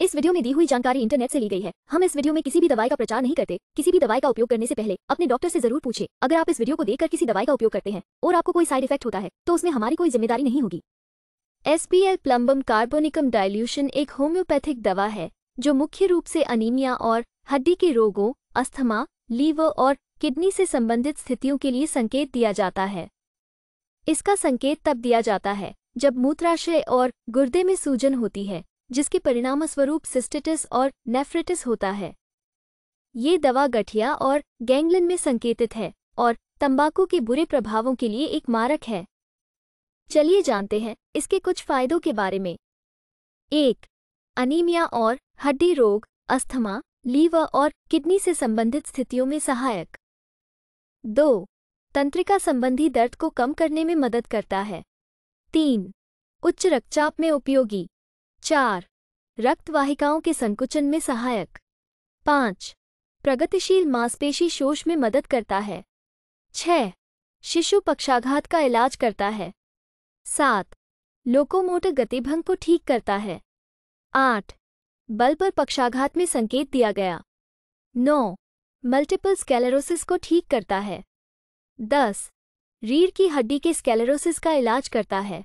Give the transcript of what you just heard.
इस वीडियो में दी हुई जानकारी इंटरनेट से ली गई है हम इस वीडियो में किसी भी दवाई का प्रचार नहीं करते किसी भी दवाई का उपयोग करने से पहले अपने डॉक्टर से जरूर पूछे अगर आप इस वीडियो को देखकर किसी दवाई का उपयोग करते हैं और आपको कोई साइड इफेक्ट होता है तो उसमें हमारी कोई जिम्मेदारी नहीं होगी एसपीएल प्लम्बम कार्बोनिकम डायल्यूशन एक होम्योपैथिक दवा है जो मुख्य रूप से अनीमिया और हड्डी के रोगों अस्थमा लीवर और किडनी से संबंधित स्थितियों के लिए संकेत दिया जाता है इसका संकेत तब दिया जाता है जब मूत्राशय और गुर्दे में सूजन होती है जिसके परिणामस्वरूप सिस्टिटिस और नेफ्रिटिस होता है ये दवा गठिया और गैंगलिन में संकेतित है और तंबाकू के बुरे प्रभावों के लिए एक मारक है चलिए जानते हैं इसके कुछ फायदों के बारे में एक अनीमिया और हड्डी रोग अस्थमा लीवर और किडनी से संबंधित स्थितियों में सहायक दो तंत्रिका संबंधी दर्द को कम करने में मदद करता है तीन उच्च रक्तचाप में उपयोगी चार रक्तवाहिकाओं के संकुचन में सहायक पाँच प्रगतिशील मांसपेशी शोष में मदद करता है छः शिशु पक्षाघात का इलाज करता है सात लोकोमोटर गतिभंग को ठीक करता है आठ बल पर पक्षाघात में संकेत दिया गया नौ मल्टीपल स्केलेरोसिस को ठीक करता है दस रीढ़ की हड्डी के स्केलेरोसिस का इलाज करता है